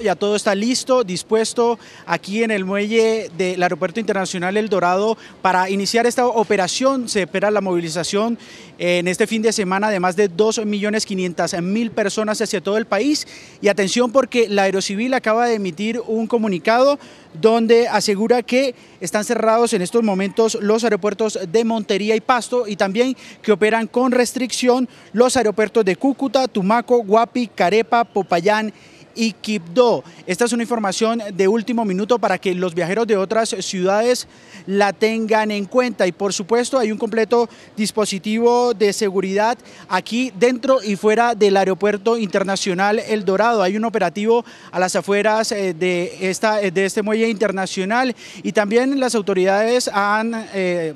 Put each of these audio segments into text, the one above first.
Ya todo está listo, dispuesto aquí en el muelle del Aeropuerto Internacional El Dorado para iniciar esta operación. Se espera la movilización en este fin de semana de más de 2.500.000 personas hacia todo el país. Y atención porque la Aerocivil acaba de emitir un comunicado donde asegura que están cerrados en estos momentos los aeropuertos de Montería y Pasto y también que operan con restricción los aeropuertos de Cúcuta, Tumaco, Guapi, Carepa, Popayán y Quibdó. Esta es una información de último minuto para que los viajeros de otras ciudades la tengan en cuenta. Y por supuesto hay un completo dispositivo de seguridad aquí dentro y fuera del Aeropuerto Internacional El Dorado. Hay un operativo a las afueras eh, de, esta, de este muelle internacional y también las autoridades han... Eh,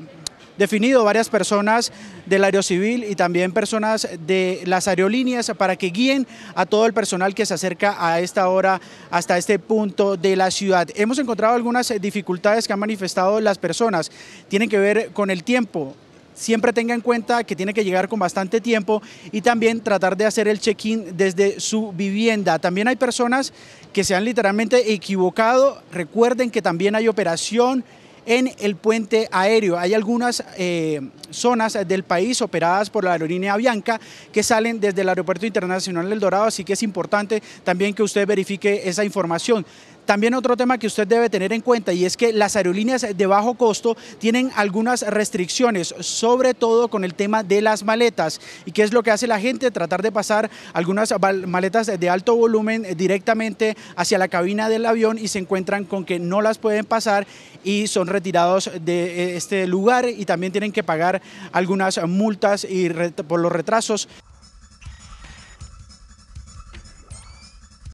definido varias personas del Aerocivil y también personas de las aerolíneas para que guíen a todo el personal que se acerca a esta hora hasta este punto de la ciudad. Hemos encontrado algunas dificultades que han manifestado las personas, tienen que ver con el tiempo, siempre tenga en cuenta que tiene que llegar con bastante tiempo y también tratar de hacer el check-in desde su vivienda. También hay personas que se han literalmente equivocado. Recuerden que también hay operación en el puente aéreo. Hay algunas eh, zonas del país operadas por la aerolínea Bianca que salen desde el Aeropuerto Internacional del Dorado, así que es importante también que usted verifique esa información. También otro tema que usted debe tener en cuenta y es que las aerolíneas de bajo costo tienen algunas restricciones, sobre todo con el tema de las maletas. ¿Y qué es lo que hace la gente? Tratar de pasar algunas maletas de alto volumen directamente hacia la cabina del avión y se encuentran con que no las pueden pasar y son retirados de eh, este lugar y también tienen que pagar algunas multas y por los retrasos.